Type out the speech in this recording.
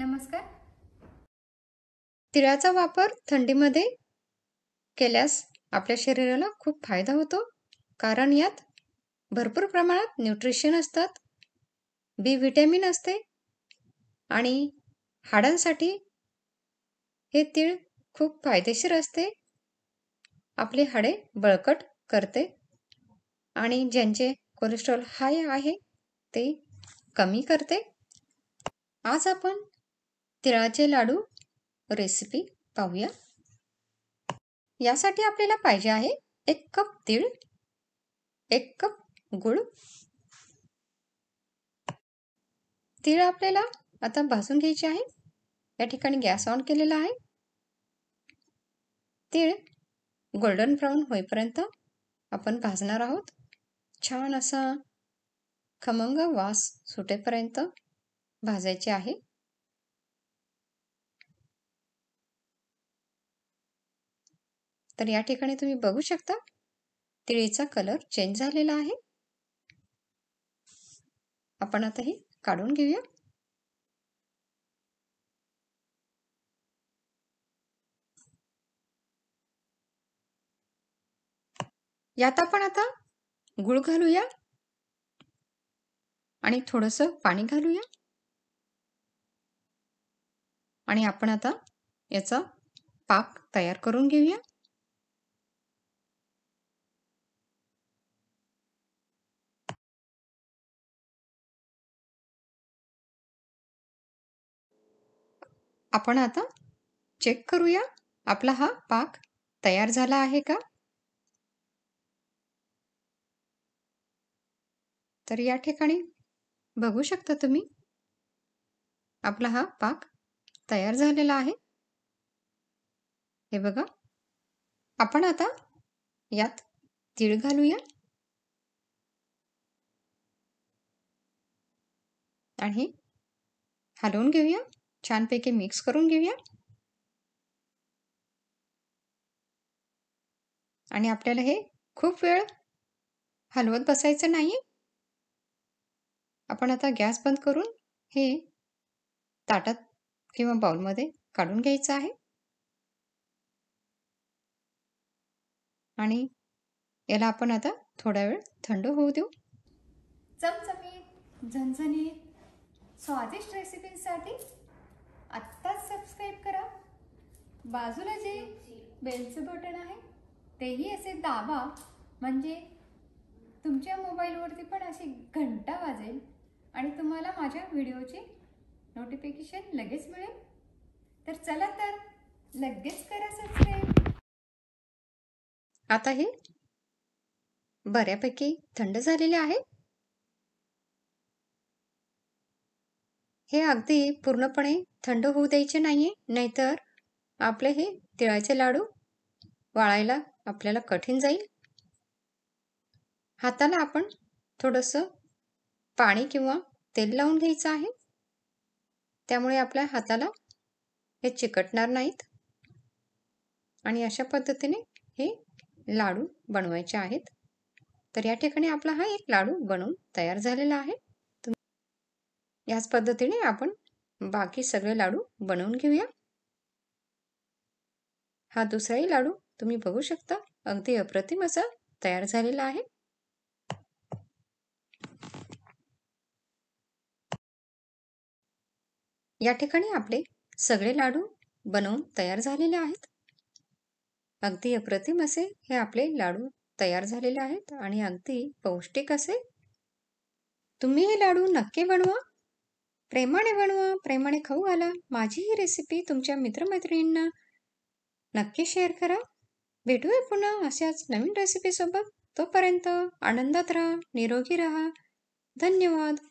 नमस्कार तिळाचा वापर थंडीमध्ये केल्यास आपल्या शरीराला खूप फायदा होतो कारण यात भरपूर प्रमाणात न्यूट्रिशन असतात बी व्हिटॅमिन असते आणि हाडांसाठी हे तीळ खूप फायदेशीर असते आपले हाडे बळकट करते आणि ज्यांचे कोलेस्ट्रॉल हाय आहे ते कमी करते आज आपण तिळाचे लाडू रेसिपी पाहूया यासाठी आपल्याला पाहिजे आहे एक कप तीळ एक कप गुळ तीळ आपल्याला आता भाजून घ्यायचे आहे या ठिकाणी गॅस ऑन केलेला आहे तीळ गोल्डन ब्राऊन होईपर्यंत आपण भाजणार आहोत छान असा खमंग वास सुटेपर्यंत भाजायचे आहे तर या ठिकाणी तुम्ही बघू शकता तिळीचा कलर चेंज झालेला आहे आपण आता हे काढून घेऊया यात आपण आता गुळ घालूया आणि थोडंसं पाणी घालूया आणि आपण आता याचा पाक तयार करून घेऊया आपण आता चेक करूया आपला हा पाक तयार झाला आहे का तर या ठिकाणी बघू शकता तुम्ही आपला हा पाक तयार झालेला आहे हे बघा आपण आता यात तीळ घालूया आणि हलवून घेऊया छानपैकी मिक्स करून घेऊया आणि आपल्याला हे खूप वेळ हलवत बसायचं नाही आपण आता गॅस बंद करून हे ताटात किंवा बाउलमध्ये काढून घ्यायचं आहे आणि याला आपण आता थोडा वेळ थंड होऊ देऊ चमचमीत झणझणीत स्वादिष्ट रेसिपीसाठी आत्ताच सबस्क्राईब करा बाजूला जे बेलचं बटन आहे तेही असे दाबा म्हणजे तुमच्या मोबाईलवरती पण अशी घंटा वाजेल आणि तुम्हाला माझ्या व्हिडिओचे नोटिफिकेशन लगेच मिळेल तर चला तर लगेच करा सबस्क्राईब आता हे बऱ्यापैकी थंड झालेले आहे हे अगदी पूर्णपणे थंड होऊ द्यायचे नाही आहे नाहीतर आपले हे तिळाचे लाडू वाळायला आपल्याला कठीण जाईल हाताला आपण थोडंसं पाणी किंवा तेल लावून घ्यायचं आहे त्यामुळे आपल्या हाताला हे चिकटणार नाहीत आणि अशा पद्धतीने हे लाडू बनवायचे आहेत तर या ठिकाणी आपला हा एक लाडू बनवून तयार झालेला आहे याच पद्धतीने आपण बाकी सगळे लाडू बनवून घेऊया हा दुसराही लाडू तुम्ही बघू शकता अगदी अप्रतिम असा तयार झालेला आहे या ठिकाणी आपले सगळे लाडू बनवून तयार झालेले आहेत अगदी अप्रतिम असे हे आपले लाडू तयार झालेले आहेत आणि अगदी पौष्टिक असे तुम्ही हे लाडू नक्की बनवा प्रेमाने बनवा प्रेमाने खाऊ घाला माझी ही रेसिपी तुमच्या मित्रमैत्रिणींना नक्की शेअर करा भेटूया पुन्हा अशाच नवीन रेसिपीसोबत तोपर्यंत आनंदात राहा निरोगी राहा धन्यवाद